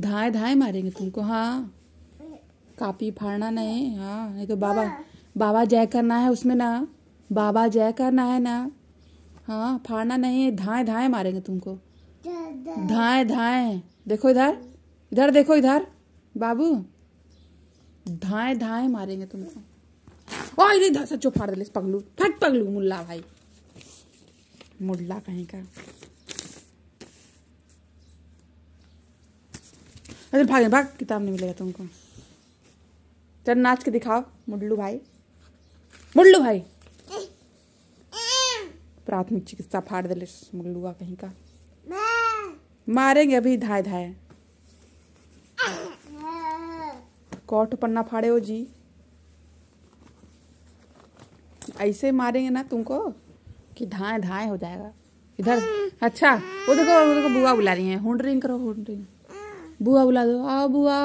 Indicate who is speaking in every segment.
Speaker 1: धाए धाए मारेंगे तुमको हाँ कापी फाड़ना नहीं हाँ नहीं तो बाबा बाबा जय करना है उसमें ना बाबा जय करना है ना हाँ फाड़ना नहीं है धाए धाए मारेंगे तुमको धाए धाए देखो इधर इधर देखो इधर बाबू धाए धाए मारेंगे तुमको और इधर सच्चो फाड़ दे पगलू फट पगलू मुल्ला भाई मुल्ला कहीं का अरे भाग भाग किताब नहीं मिलेगा तुमको चल नाच के दिखाओ मुडलू भाई मुडलू भाई प्राथमिक चिकित्सा फाड़ दिले मुडलुआ कहीं का मारेंगे अभी धाए धाए कोट पन्ना फाड़े हो जी ऐसे मारेंगे ना तुमको कि धाए धाए हो जाएगा इधर अच्छा वो देखो वो देखो बुआ बुला रही है हुंडरिंग करो हुंडरिंग बुआ बुला दो आ बुआ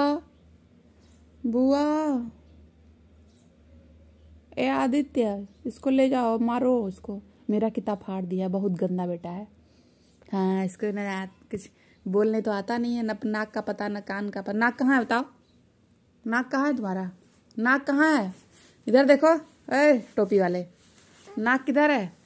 Speaker 1: बुआ ए आदित्य इसको ले जाओ मारो इसको मेरा किताब फाड़ दिया बहुत गंदा बेटा है हाँ इसको ना कुछ बोलने तो आता नहीं है ना नाक का पता ना कान का पता नाक कहाँ है बताओ नाक कहाँ है तुम्हारा नाक कहाँ है इधर देखो ए टोपी वाले नाक किधर है